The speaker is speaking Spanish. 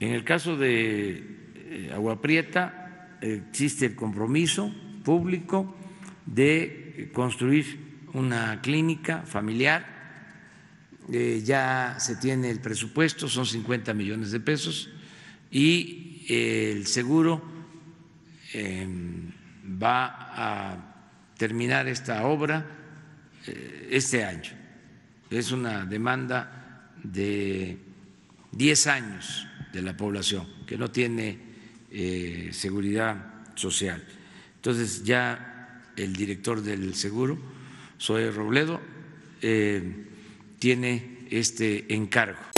En el caso de eh, Agua Prieta existe el compromiso público de eh, construir una clínica familiar. Eh, ya se tiene el presupuesto, son 50 millones de pesos, y el seguro em, va a terminar esta obra este año. Es una demanda de 10 años de la población, que no tiene eh, seguridad social. Entonces ya el director del seguro, soy Robledo, eh, tiene este encargo.